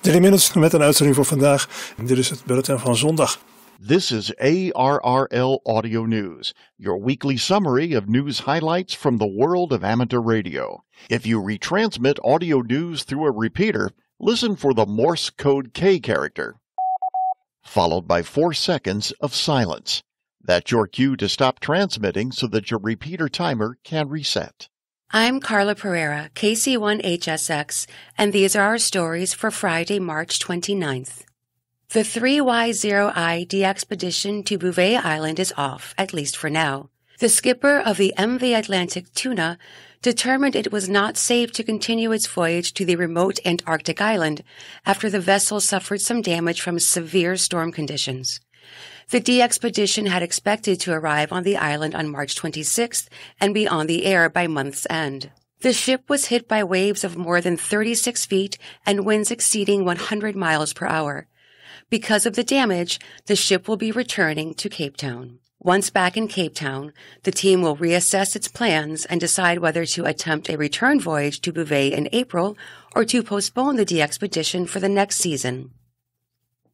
Drie minuten met een uitzending voor vandaag. Dit is het bulletin van zondag. This is ARRL Audio News, your weekly summary of news highlights from the world of amateur radio. If you retransmit audio news through a repeater, listen for the Morse code K character, followed by four seconds of silence. That's your cue to stop transmitting so that your repeater timer can reset. I'm Carla Pereira, KC1HSX, and these are our stories for Friday, March 29th. The 3 y 0 id expedition to Bouvet Island is off, at least for now. The skipper of the MV Atlantic Tuna determined it was not safe to continue its voyage to the remote Antarctic island after the vessel suffered some damage from severe storm conditions. The D expedition had expected to arrive on the island on March 26th and be on the air by month's end. The ship was hit by waves of more than 36 feet and winds exceeding 100 miles per hour. Because of the damage, the ship will be returning to Cape Town. Once back in Cape Town, the team will reassess its plans and decide whether to attempt a return voyage to Bouvet in April or to postpone the de expedition for the next season.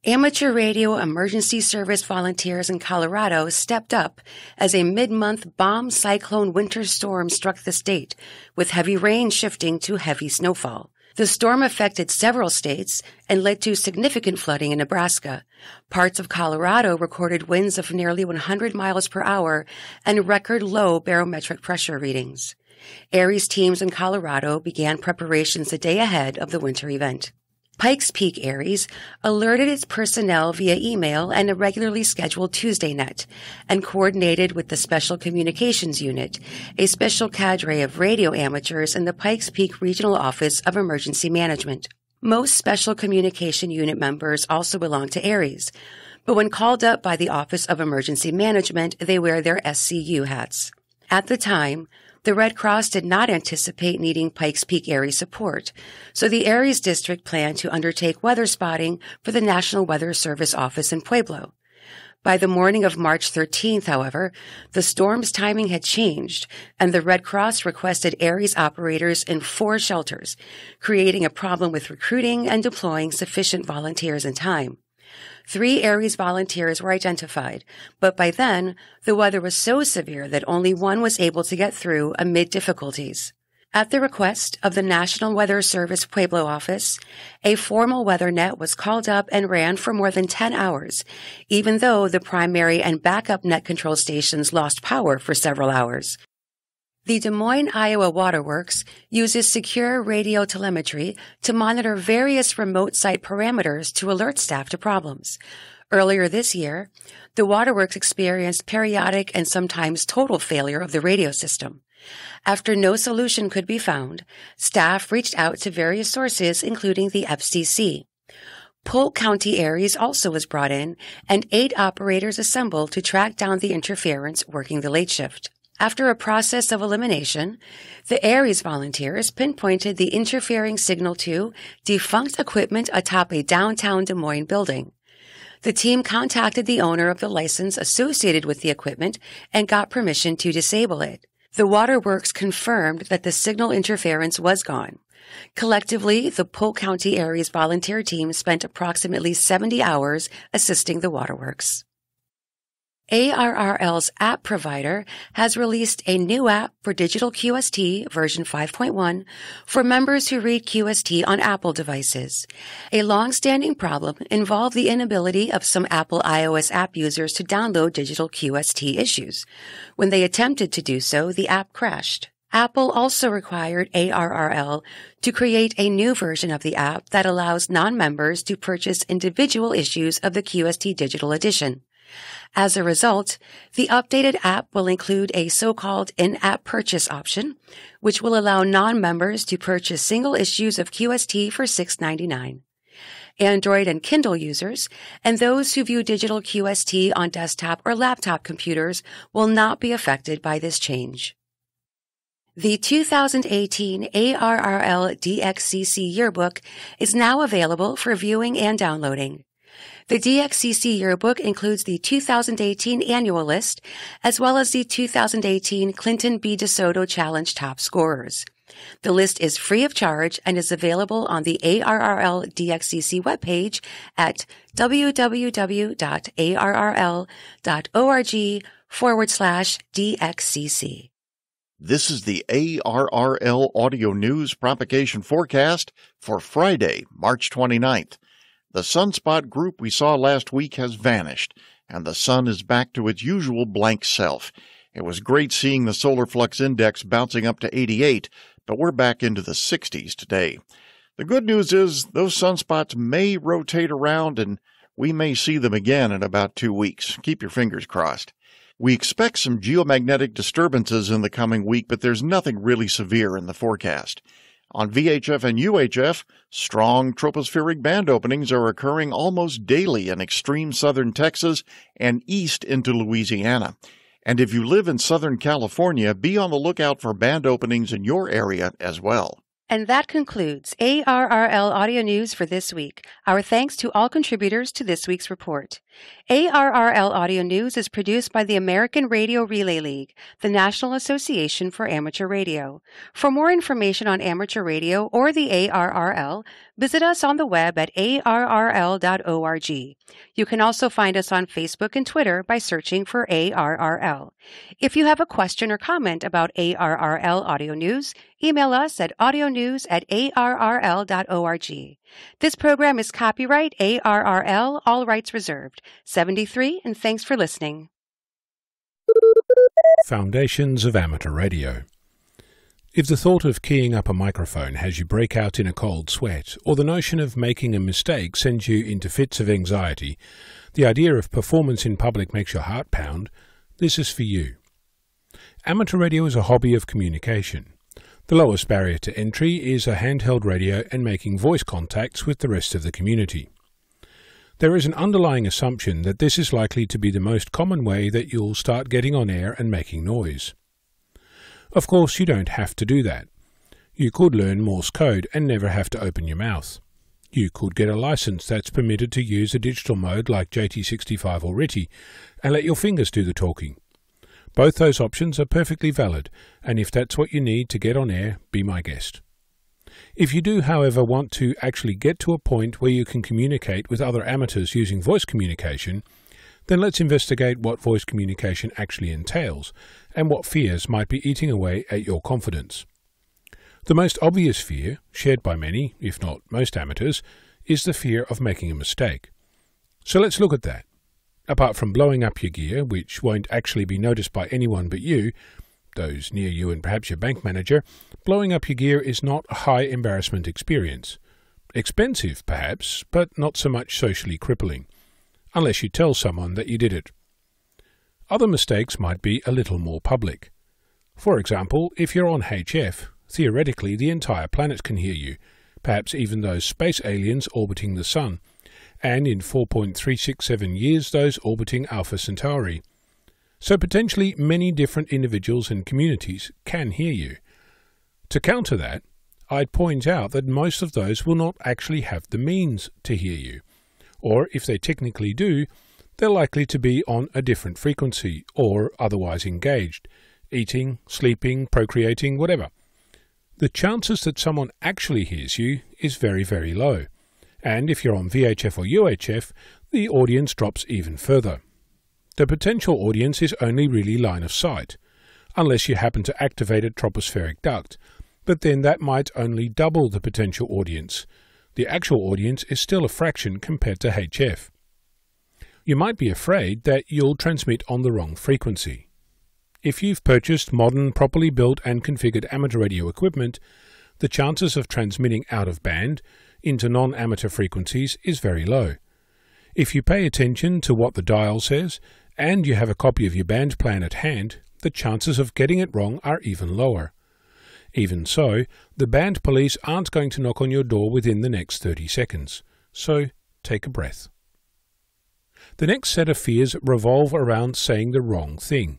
Amateur radio emergency service volunteers in Colorado stepped up as a mid-month bomb cyclone winter storm struck the state, with heavy rain shifting to heavy snowfall. The storm affected several states and led to significant flooding in Nebraska. Parts of Colorado recorded winds of nearly 100 miles per hour and record low barometric pressure readings. Aries teams in Colorado began preparations a day ahead of the winter event. Pikes Peak Aries alerted its personnel via email and a regularly scheduled Tuesday net and coordinated with the Special Communications Unit, a special cadre of radio amateurs in the Pikes Peak Regional Office of Emergency Management. Most Special Communication Unit members also belong to Aries, but when called up by the Office of Emergency Management, they wear their SCU hats. At the time, the Red Cross did not anticipate needing Pikes Peak Aries support, so the Aries District planned to undertake weather spotting for the National Weather Service office in Pueblo. By the morning of March 13th, however, the storm's timing had changed, and the Red Cross requested Aries operators in four shelters, creating a problem with recruiting and deploying sufficient volunteers in time. Three Aries volunteers were identified, but by then, the weather was so severe that only one was able to get through amid difficulties. At the request of the National Weather Service Pueblo office, a formal weather net was called up and ran for more than 10 hours, even though the primary and backup net control stations lost power for several hours. The Des Moines, Iowa Waterworks uses secure radio telemetry to monitor various remote site parameters to alert staff to problems. Earlier this year, the waterworks experienced periodic and sometimes total failure of the radio system. After no solution could be found, staff reached out to various sources, including the FCC. Polk County Aries also was brought in, and eight operators assembled to track down the interference working the late shift. After a process of elimination, the Ares volunteers pinpointed the interfering signal to defunct equipment atop a downtown Des Moines building. The team contacted the owner of the license associated with the equipment and got permission to disable it. The waterworks confirmed that the signal interference was gone. Collectively, the Polk County Aries volunteer team spent approximately 70 hours assisting the waterworks. ARRL's app provider has released a new app for digital QST version 5.1 for members who read QST on Apple devices. A long-standing problem involved the inability of some Apple iOS app users to download digital QST issues. When they attempted to do so, the app crashed. Apple also required ARRL to create a new version of the app that allows non-members to purchase individual issues of the QST Digital Edition. As a result, the updated app will include a so-called in-app purchase option, which will allow non-members to purchase single issues of QST for $6.99. Android and Kindle users, and those who view digital QST on desktop or laptop computers will not be affected by this change. The 2018 ARRL DXCC Yearbook is now available for viewing and downloading. The DXCC yearbook includes the 2018 annual list, as well as the 2018 Clinton B. DeSoto Challenge top scorers. The list is free of charge and is available on the ARRL DXCC webpage at www.arrl.org forward slash DXCC. This is the ARRL Audio News Propagation Forecast for Friday, March 29th. The sunspot group we saw last week has vanished, and the sun is back to its usual blank self. It was great seeing the solar flux index bouncing up to 88, but we're back into the 60s today. The good news is those sunspots may rotate around and we may see them again in about two weeks. Keep your fingers crossed. We expect some geomagnetic disturbances in the coming week, but there's nothing really severe in the forecast. On VHF and UHF, strong tropospheric band openings are occurring almost daily in extreme southern Texas and east into Louisiana. And if you live in Southern California, be on the lookout for band openings in your area as well. And that concludes ARRL Audio News for this week. Our thanks to all contributors to this week's report. ARRL Audio News is produced by the American Radio Relay League, the National Association for Amateur Radio. For more information on amateur radio or the ARRL, visit us on the web at arrl.org. You can also find us on Facebook and Twitter by searching for ARRL. If you have a question or comment about ARRL Audio News, email us at audionews at arrl.org. This program is copyright ARRL, all rights reserved. 73, and thanks for listening. Foundations of Amateur Radio. If the thought of keying up a microphone has you break out in a cold sweat, or the notion of making a mistake sends you into fits of anxiety, the idea of performance in public makes your heart pound, this is for you. Amateur radio is a hobby of communication. The lowest barrier to entry is a handheld radio and making voice contacts with the rest of the community. There is an underlying assumption that this is likely to be the most common way that you'll start getting on air and making noise. Of course, you don't have to do that. You could learn Morse code and never have to open your mouth. You could get a license that's permitted to use a digital mode like JT65 or RTTY and let your fingers do the talking. Both those options are perfectly valid, and if that's what you need to get on air, be my guest. If you do, however, want to actually get to a point where you can communicate with other amateurs using voice communication, then let's investigate what voice communication actually entails and what fears might be eating away at your confidence. The most obvious fear, shared by many, if not most amateurs, is the fear of making a mistake. So let's look at that. Apart from blowing up your gear, which won't actually be noticed by anyone but you, those near you and perhaps your bank manager, blowing up your gear is not a high embarrassment experience. Expensive, perhaps, but not so much socially crippling, unless you tell someone that you did it. Other mistakes might be a little more public. For example, if you're on HF, theoretically the entire planet can hear you, perhaps even those space aliens orbiting the Sun – and in 4.367 years those orbiting Alpha Centauri. So potentially many different individuals and communities can hear you. To counter that, I'd point out that most of those will not actually have the means to hear you, or if they technically do, they're likely to be on a different frequency or otherwise engaged, eating, sleeping, procreating, whatever. The chances that someone actually hears you is very, very low. And if you're on VHF or UHF, the audience drops even further. The potential audience is only really line of sight, unless you happen to activate a tropospheric duct, but then that might only double the potential audience. The actual audience is still a fraction compared to HF. You might be afraid that you'll transmit on the wrong frequency. If you've purchased modern, properly built and configured amateur radio equipment, the chances of transmitting out of band, into non-amateur frequencies is very low. If you pay attention to what the dial says, and you have a copy of your band plan at hand, the chances of getting it wrong are even lower. Even so, the band police aren't going to knock on your door within the next 30 seconds, so take a breath. The next set of fears revolve around saying the wrong thing.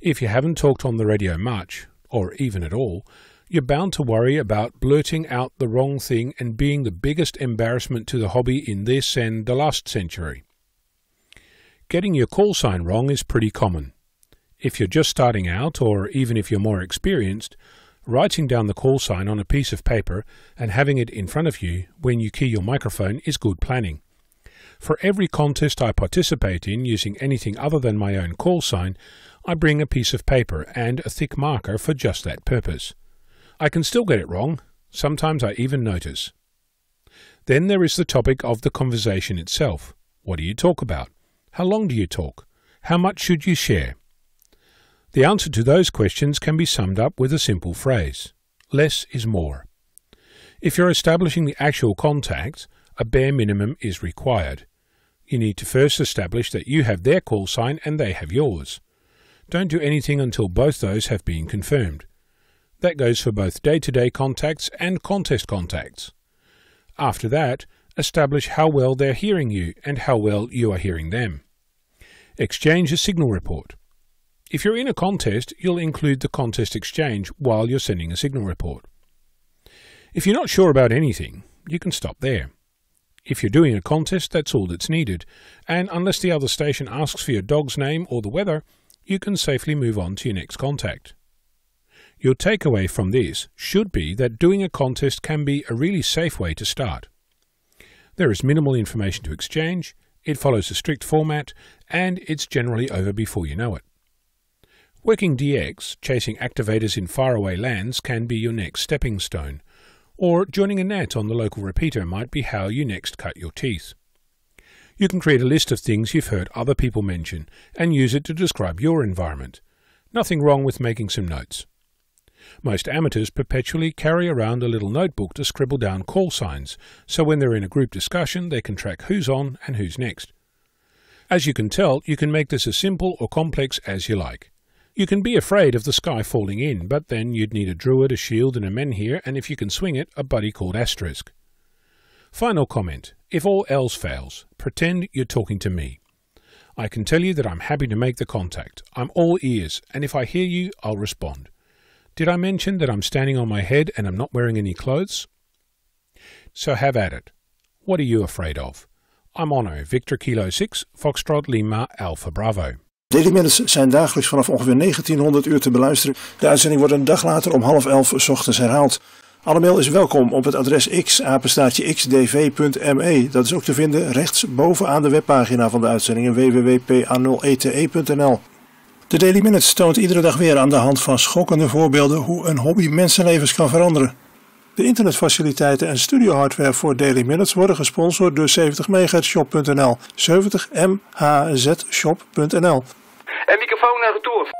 If you haven't talked on the radio much, or even at all, you're bound to worry about blurting out the wrong thing and being the biggest embarrassment to the hobby in this and the last century. Getting your call sign wrong is pretty common. If you're just starting out, or even if you're more experienced, writing down the call sign on a piece of paper and having it in front of you when you key your microphone is good planning. For every contest I participate in using anything other than my own call sign, I bring a piece of paper and a thick marker for just that purpose. I can still get it wrong. Sometimes I even notice. Then there is the topic of the conversation itself. What do you talk about? How long do you talk? How much should you share? The answer to those questions can be summed up with a simple phrase less is more. If you're establishing the actual contact, a bare minimum is required. You need to first establish that you have their call sign and they have yours. Don't do anything until both those have been confirmed. That goes for both day-to-day -day contacts and contest contacts. After that, establish how well they're hearing you and how well you are hearing them. Exchange a signal report. If you're in a contest, you'll include the contest exchange while you're sending a signal report. If you're not sure about anything, you can stop there. If you're doing a contest, that's all that's needed, and unless the other station asks for your dog's name or the weather, you can safely move on to your next contact. Your takeaway from this should be that doing a contest can be a really safe way to start. There is minimal information to exchange, it follows a strict format, and it's generally over before you know it. Working DX, chasing activators in faraway lands, can be your next stepping stone, or joining a net on the local repeater might be how you next cut your teeth. You can create a list of things you've heard other people mention and use it to describe your environment. Nothing wrong with making some notes. Most amateurs perpetually carry around a little notebook to scribble down call signs, so when they're in a group discussion, they can track who's on and who's next. As you can tell, you can make this as simple or complex as you like. You can be afraid of the sky falling in, but then you'd need a druid, a shield, and a menhir, and if you can swing it, a buddy called Asterisk. Final comment. If all else fails, pretend you're talking to me. I can tell you that I'm happy to make the contact. I'm all ears, and if I hear you, I'll respond. Did I mention that I'm standing on my head and I'm not wearing any clothes? So have at it. What are you afraid of? I'm ono. Victor Kilo 6, Foxtrot Lima Alpha Bravo. Daily zijn dagelijks vanaf ongeveer 1900 uur te beluisteren. De uitzending wordt een dag later om half elf s ochtends herhaald. Alle mail is welkom op het adres x xdv.me. Dat is ook te vinden rechts bovenaan de webpagina van de uitzendingen www.pa0ete.nl. De Daily Minutes toont iedere dag weer aan de hand van schokkende voorbeelden hoe een hobby mensenlevens kan veranderen. De internetfaciliteiten en studiohardware voor Daily Minutes worden gesponsord door 70 Megashop.nl 70mhzshop.nl. En microfoon naar retour.